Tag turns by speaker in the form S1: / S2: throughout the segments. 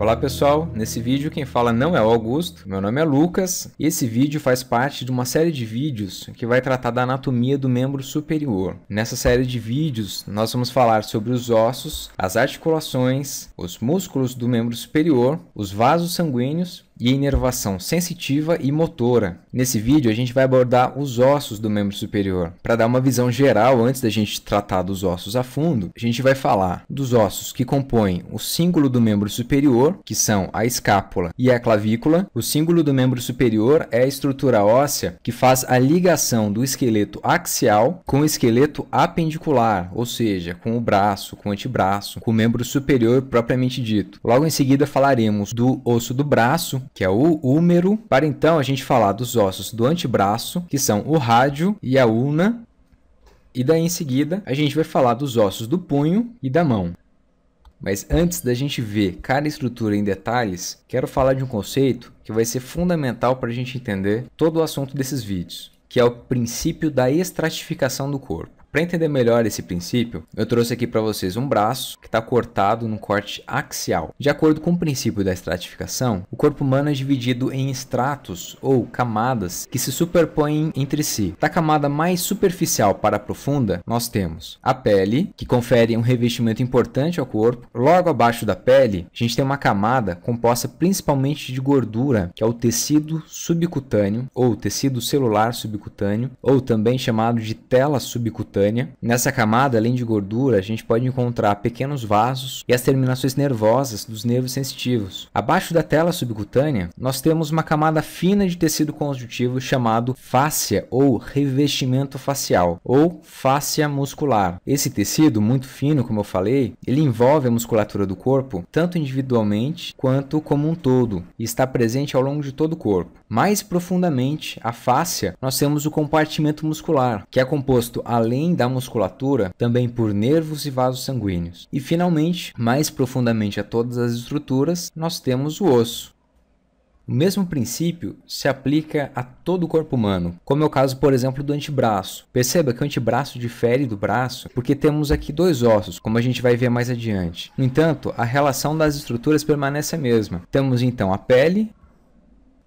S1: Olá pessoal, nesse vídeo quem fala não é o Augusto, meu nome é Lucas e esse vídeo faz parte de uma série de vídeos que vai tratar da anatomia do membro superior. Nessa série de vídeos nós vamos falar sobre os ossos, as articulações, os músculos do membro superior, os vasos sanguíneos e inervação sensitiva e motora. Nesse vídeo a gente vai abordar os ossos do membro superior. Para dar uma visão geral antes da gente tratar dos ossos a fundo, a gente vai falar dos ossos que compõem o símbolo do membro superior, que são a escápula e a clavícula. O símbolo do membro superior é a estrutura óssea que faz a ligação do esqueleto axial com o esqueleto apendicular, ou seja, com o braço, com o antebraço, com o membro superior propriamente dito. Logo em seguida falaremos do osso do braço, que é o húmero, para então a gente falar dos ossos do antebraço, que são o rádio e a ulna, e daí em seguida a gente vai falar dos ossos do punho e da mão. Mas antes da gente ver cada estrutura em detalhes, quero falar de um conceito que vai ser fundamental para a gente entender todo o assunto desses vídeos, que é o princípio da estratificação do corpo. Para entender melhor esse princípio, eu trouxe aqui para vocês um braço que está cortado num corte axial. De acordo com o princípio da estratificação, o corpo humano é dividido em estratos ou camadas que se superpõem entre si. Da camada mais superficial para a profunda, nós temos a pele, que confere um revestimento importante ao corpo. Logo abaixo da pele, a gente tem uma camada composta principalmente de gordura, que é o tecido subcutâneo ou tecido celular subcutâneo, ou também chamado de tela subcutânea cutânea. Nessa camada, além de gordura, a gente pode encontrar pequenos vasos e as terminações nervosas dos nervos sensitivos. Abaixo da tela subcutânea, nós temos uma camada fina de tecido conjuntivo chamado fáscia ou revestimento facial ou fáscia muscular. Esse tecido, muito fino, como eu falei, ele envolve a musculatura do corpo tanto individualmente quanto como um todo e está presente ao longo de todo o corpo. Mais profundamente, a fáscia, nós temos o compartimento muscular, que é composto além da musculatura também por nervos e vasos sanguíneos. E finalmente, mais profundamente a todas as estruturas, nós temos o osso. O mesmo princípio se aplica a todo o corpo humano, como é o caso, por exemplo, do antebraço. Perceba que o antebraço difere do braço porque temos aqui dois ossos, como a gente vai ver mais adiante. No entanto, a relação das estruturas permanece a mesma. Temos então a pele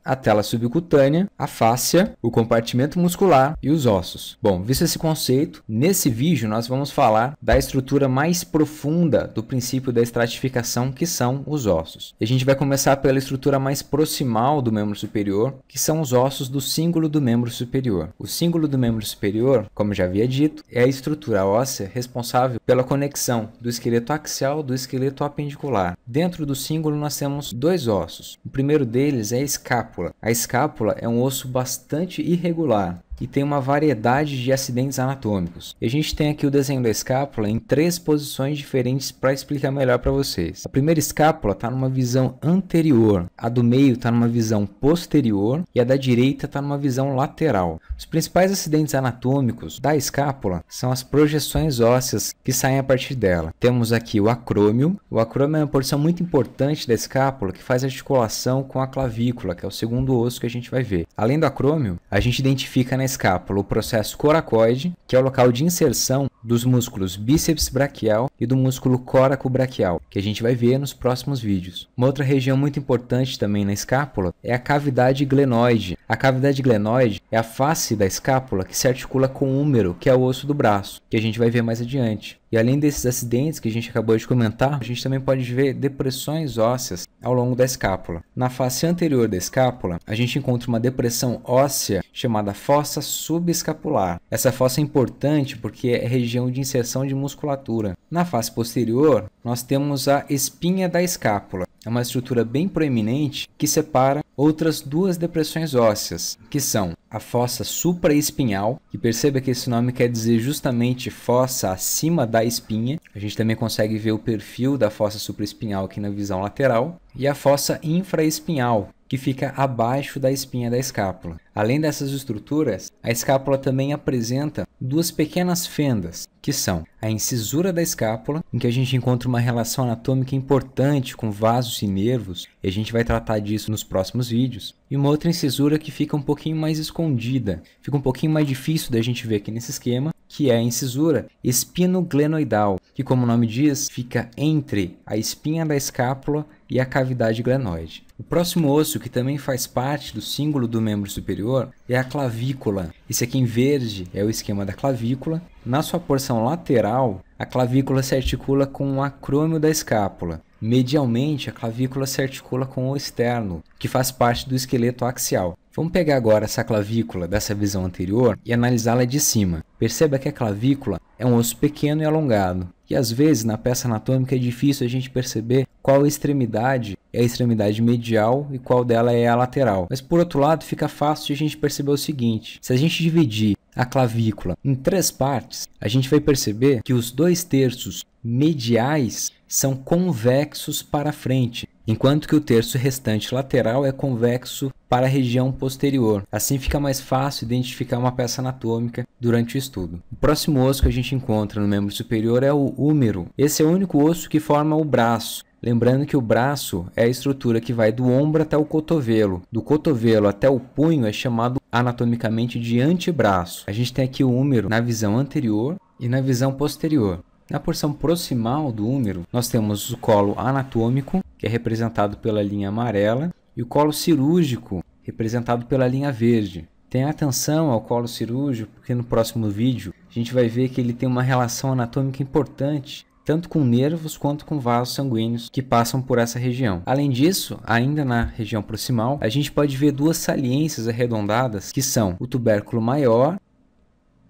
S1: a tela subcutânea, a fáscia, o compartimento muscular e os ossos. Bom, visto esse conceito, nesse vídeo nós vamos falar da estrutura mais profunda do princípio da estratificação, que são os ossos. E a gente vai começar pela estrutura mais proximal do membro superior, que são os ossos do símbolo do membro superior. O símbolo do membro superior, como já havia dito, é a estrutura óssea responsável pela conexão do esqueleto axial do esqueleto apendicular. Dentro do símbolo nós temos dois ossos. O primeiro deles é a escápula escápula. A escápula é um osso bastante irregular, e tem uma variedade de acidentes anatômicos. E a gente tem aqui o desenho da escápula em três posições diferentes para explicar melhor para vocês. A primeira escápula está numa visão anterior, a do meio está numa visão posterior e a da direita está numa visão lateral. Os principais acidentes anatômicos da escápula são as projeções ósseas que saem a partir dela. Temos aqui o acrômio. O acrômio é uma porção muito importante da escápula que faz articulação com a clavícula, que é o segundo osso que a gente vai ver. Além do acrômio, a gente identifica na escápula o processo coracoide, que é o local de inserção dos músculos bíceps braquial e do músculo coraco braquial, que a gente vai ver nos próximos vídeos. Uma outra região muito importante também na escápula é a cavidade glenoide. A cavidade glenoide é a face da escápula que se articula com o húmero, que é o osso do braço, que a gente vai ver mais adiante. E além desses acidentes que a gente acabou de comentar, a gente também pode ver depressões ósseas ao longo da escápula. Na face anterior da escápula, a gente encontra uma depressão óssea chamada fossa subescapular. Essa fossa é importante porque é região de inserção de musculatura. Na face posterior, nós temos a espinha da escápula é uma estrutura bem proeminente que separa outras duas depressões ósseas, que são a fossa supraespinhal, que perceba que esse nome quer dizer justamente fossa acima da espinha. A gente também consegue ver o perfil da fossa supraespinhal aqui na visão lateral, e a fossa infraespinhal, que fica abaixo da espinha da escápula. Além dessas estruturas, a escápula também apresenta duas pequenas fendas, que são a incisura da escápula, em que a gente encontra uma relação anatômica importante com vasos e nervos, e a gente vai tratar disso nos próximos vídeos, e uma outra incisura que fica um pouquinho mais escondida, fica um pouquinho mais difícil da gente ver aqui nesse esquema, que é a incisura espinoglenoidal, que como o nome diz, fica entre a espinha da escápula e a cavidade glenoide. O próximo osso que também faz parte do símbolo do membro superior é a clavícula. Esse aqui em verde é o esquema da clavícula. Na sua porção lateral, a clavícula se articula com o acrômio da escápula. Medialmente, a clavícula se articula com o externo, que faz parte do esqueleto axial. Vamos pegar agora essa clavícula dessa visão anterior e analisá-la de cima. Perceba que a clavícula é um osso pequeno e alongado. E às vezes na peça anatômica é difícil a gente perceber qual extremidade é a extremidade medial e qual dela é a lateral. Mas por outro lado, fica fácil de a gente perceber o seguinte: se a gente dividir a clavícula em três partes, a gente vai perceber que os dois terços mediais são convexos para frente, enquanto que o terço restante lateral é convexo para a região posterior. Assim fica mais fácil identificar uma peça anatômica durante o estudo. O próximo osso que a gente encontra no membro superior é o húmero. Esse é o único osso que forma o braço. Lembrando que o braço é a estrutura que vai do ombro até o cotovelo. Do cotovelo até o punho é chamado anatomicamente de antebraço. A gente tem aqui o húmero na visão anterior e na visão posterior. Na porção proximal do húmero, nós temos o colo anatômico, que é representado pela linha amarela, e o colo cirúrgico, representado pela linha verde. Tenha atenção ao colo cirúrgico, porque no próximo vídeo a gente vai ver que ele tem uma relação anatômica importante tanto com nervos quanto com vasos sanguíneos que passam por essa região. Além disso, ainda na região proximal, a gente pode ver duas saliências arredondadas que são o tubérculo maior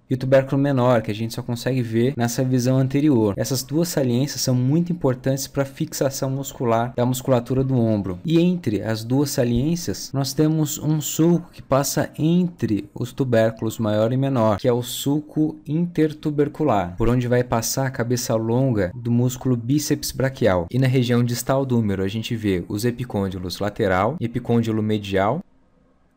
S1: e o tubérculo menor, que a gente só consegue ver nessa visão anterior. Essas duas saliências são muito importantes para a fixação muscular da musculatura do ombro. E entre as duas saliências, nós temos um sulco que passa entre os tubérculos maior e menor, que é o sulco intertubercular, por onde vai passar a cabeça longa do músculo bíceps braquial. E na região distal do úmero, a gente vê os epicôndilos lateral, epicôndilo medial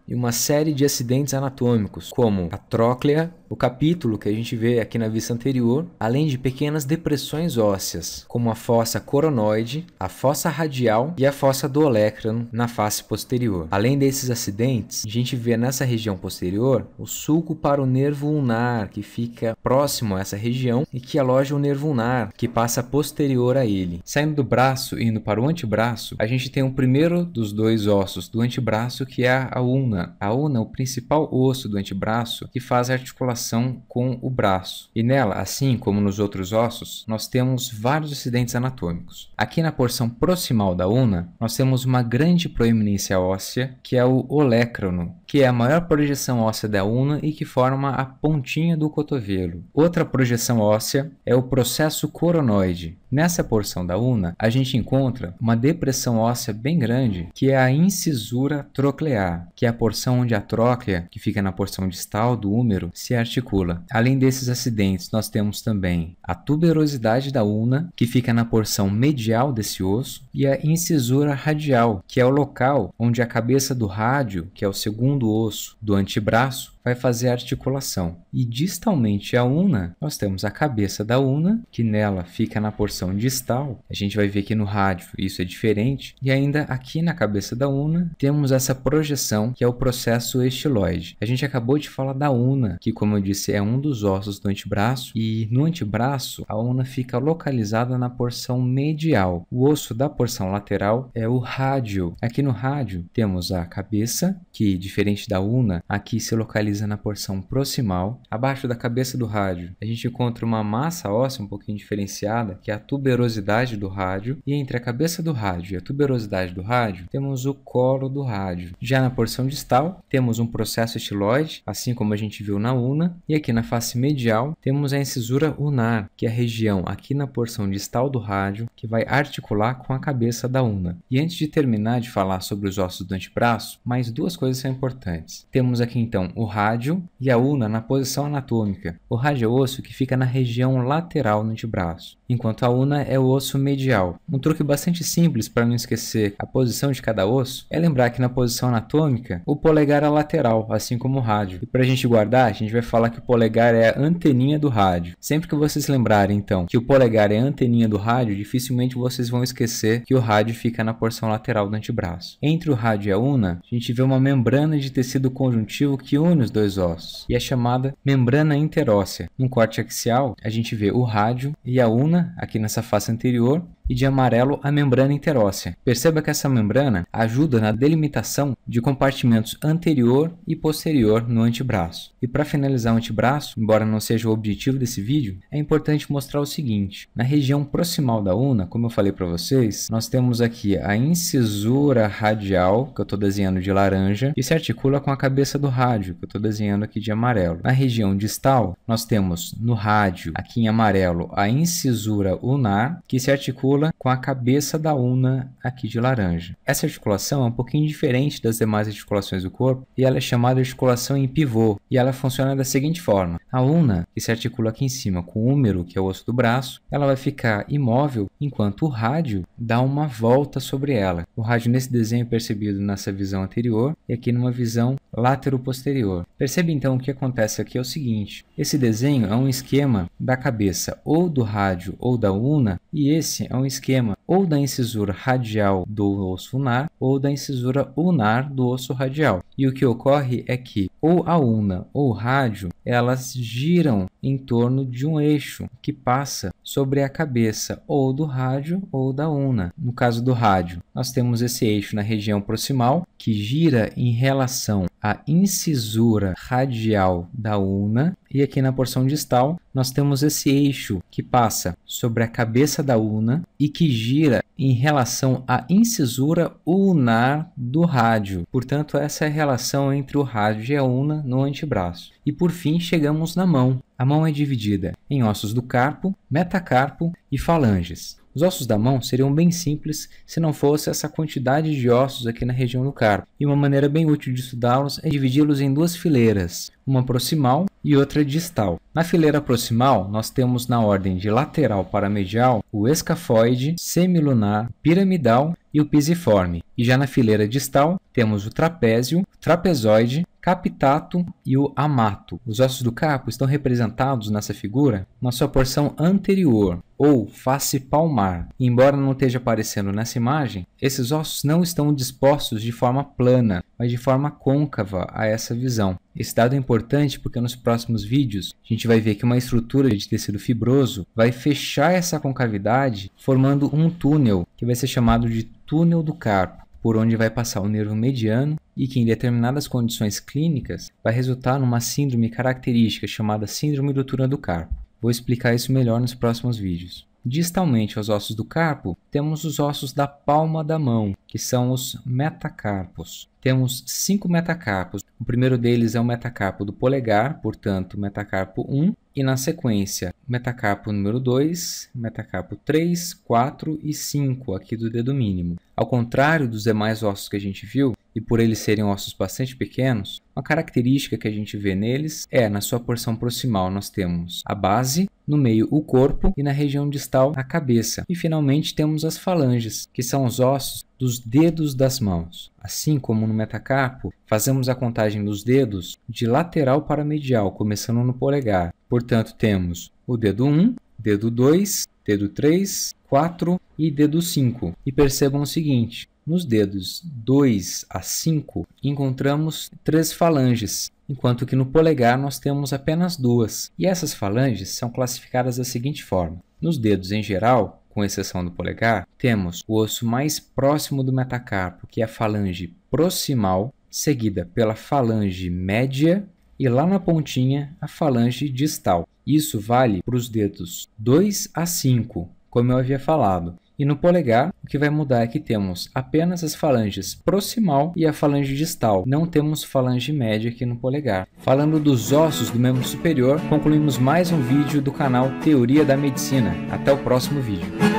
S1: e uma série de acidentes anatômicos, como a tróclea, o capítulo que a gente vê aqui na vista anterior, além de pequenas depressões ósseas, como a fossa coronoide, a fossa radial e a fossa do olecrano na face posterior. Além desses acidentes, a gente vê nessa região posterior o sulco para o nervo ulnar, que fica próximo a essa região e que aloja o nervo ulnar, que passa posterior a ele. Saindo do braço e indo para o antebraço, a gente tem o primeiro dos dois ossos do antebraço, que é a ulna a una é o principal osso do antebraço que faz a articulação com o braço. E nela, assim como nos outros ossos, nós temos vários acidentes anatômicos. Aqui na porção proximal da una, nós temos uma grande proeminência óssea, que é o olecrono, que é a maior projeção óssea da una e que forma a pontinha do cotovelo. Outra projeção óssea é o processo coronoide, Nessa porção da una, a gente encontra uma depressão óssea bem grande, que é a incisura troclear, que é a porção onde a tróclea, que fica na porção distal do úmero, se articula. Além desses acidentes, nós temos também a tuberosidade da una, que fica na porção medial desse osso, e a incisura radial, que é o local onde a cabeça do rádio, que é o segundo osso do antebraço, vai fazer a articulação. E distalmente à una, nós temos a cabeça da una, que nela fica na porção distal. A gente vai ver que no rádio isso é diferente. E ainda aqui na cabeça da una, temos essa projeção, que é o processo estiloide. A gente acabou de falar da una, que como eu disse, é um dos ossos do antebraço. E no antebraço, a una fica localizada na porção medial. O osso da porção lateral é o rádio. Aqui no rádio, temos a cabeça, que diferente da una, aqui se localiza localiza na porção proximal, abaixo da cabeça do rádio. A gente encontra uma massa óssea um pouquinho diferenciada, que é a tuberosidade do rádio, e entre a cabeça do rádio e a tuberosidade do rádio, temos o colo do rádio. Já na porção distal, temos um processo estiloide, assim como a gente viu na una, e aqui na face medial, temos a incisura unar, que é a região aqui na porção distal do rádio, que vai articular com a cabeça da una. E antes de terminar de falar sobre os ossos do antebraço, mais duas coisas são importantes. Temos aqui então o rádio rádio e a ulna na posição anatômica. O rádio é o osso que fica na região lateral do antebraço, enquanto a ulna é o osso medial. Um truque bastante simples para não esquecer a posição de cada osso é lembrar que na posição anatômica o polegar é lateral, assim como o rádio. E para a gente guardar, a gente vai falar que o polegar é a anteninha do rádio. Sempre que vocês lembrarem então que o polegar é a anteninha do rádio, dificilmente vocês vão esquecer que o rádio fica na porção lateral do antebraço. Entre o rádio e a ulna, a gente vê uma membrana de tecido conjuntivo que une nos dois ossos e é chamada membrana interóssea. No corte axial, a gente vê o rádio e a una aqui nessa face anterior e de amarelo a membrana interóssea. Perceba que essa membrana ajuda na delimitação de compartimentos anterior e posterior no antebraço. E para finalizar o antebraço, embora não seja o objetivo desse vídeo, é importante mostrar o seguinte: na região proximal da una, como eu falei para vocês, nós temos aqui a incisura radial, que eu estou desenhando de laranja, e se articula com a cabeça do rádio, que eu estou desenhando aqui de amarelo. Na região distal, nós temos no rádio, aqui em amarelo, a incisura unar que se articula mandíbula com a cabeça da una aqui de laranja. Essa articulação é um pouquinho diferente das demais articulações do corpo e ela é chamada articulação em pivô e ela funciona da seguinte forma. A una, que se articula aqui em cima com o húmero, que é o osso do braço, ela vai ficar imóvel enquanto o rádio dá uma volta sobre ela. O rádio nesse desenho percebido nessa visão anterior e aqui numa visão látero-posterior. Percebe então o que acontece aqui é o seguinte, esse desenho é um esquema da cabeça ou do rádio ou da una e esse é um esquema ou da incisura radial do osso lunar ou da incisura ulnar do osso radial. E o que ocorre é que ou a una ou o rádio, elas giram em torno de um eixo que passa sobre a cabeça ou do rádio ou da una. No caso do rádio, nós temos esse eixo na região proximal que gira em relação à incisura radial da una e aqui na porção distal nós temos esse eixo que passa sobre a cabeça da una e que gira em relação à incisura ulnar do rádio. Portanto, essa é a relação entre o rádio e a ulna no antebraço. E por fim, chegamos na mão. A mão é dividida em ossos do carpo, metacarpo e falanges. Os ossos da mão seriam bem simples se não fosse essa quantidade de ossos aqui na região do carpo, e uma maneira bem útil de estudá-los é dividi-los em duas fileiras, uma proximal e outra distal. Na fileira proximal, nós temos na ordem de lateral para medial o escafoide, semilunar, piramidal e o pisiforme. E já na fileira distal, temos o trapézio, trapezoide, captato e o amato. Os ossos do capo estão representados nessa figura na sua porção anterior, ou face palmar. Embora não esteja aparecendo nessa imagem, esses ossos não estão dispostos de forma plana, mas de forma côncava a essa visão. Esse dado é importante porque nos próximos vídeos a gente vai ver que uma estrutura de tecido fibroso vai fechar essa concavidade formando um túnel que vai ser chamado de túnel do carpo por onde vai passar o nervo mediano e que, em determinadas condições clínicas, vai resultar numa síndrome característica chamada Síndrome do Tura do Carpo. Vou explicar isso melhor nos próximos vídeos. Distalmente aos ossos do carpo, temos os ossos da palma da mão, que são os metacarpos. Temos cinco metacarpos. O primeiro deles é o metacarpo do polegar, portanto, metacarpo 1 e na sequência metacarpo número 2, metacarpo 3, 4 e 5 aqui do dedo mínimo. Ao contrário dos demais ossos que a gente viu, e por eles serem ossos bastante pequenos, uma característica que a gente vê neles é na sua porção proximal nós temos a base, no meio o corpo e na região distal a cabeça. E finalmente temos as falanges, que são os ossos dos dedos das mãos. Assim como no metacarpo, fazemos a contagem dos dedos de lateral para medial, começando no polegar, Portanto, temos o dedo 1, dedo 2, dedo 3, 4 e dedo 5. E percebam o seguinte, nos dedos 2 a 5 encontramos três falanges, enquanto que no polegar nós temos apenas duas. E essas falanges são classificadas da seguinte forma. Nos dedos em geral, com exceção do polegar, temos o osso mais próximo do metacarpo, que é a falange proximal, seguida pela falange média e lá na pontinha a falange distal. Isso vale para os dedos 2 a 5, como eu havia falado. E no polegar, o que vai mudar é que temos apenas as falanges proximal e a falange distal. Não temos falange média aqui no polegar. Falando dos ossos do membro superior, concluímos mais um vídeo do canal Teoria da Medicina. Até o próximo vídeo.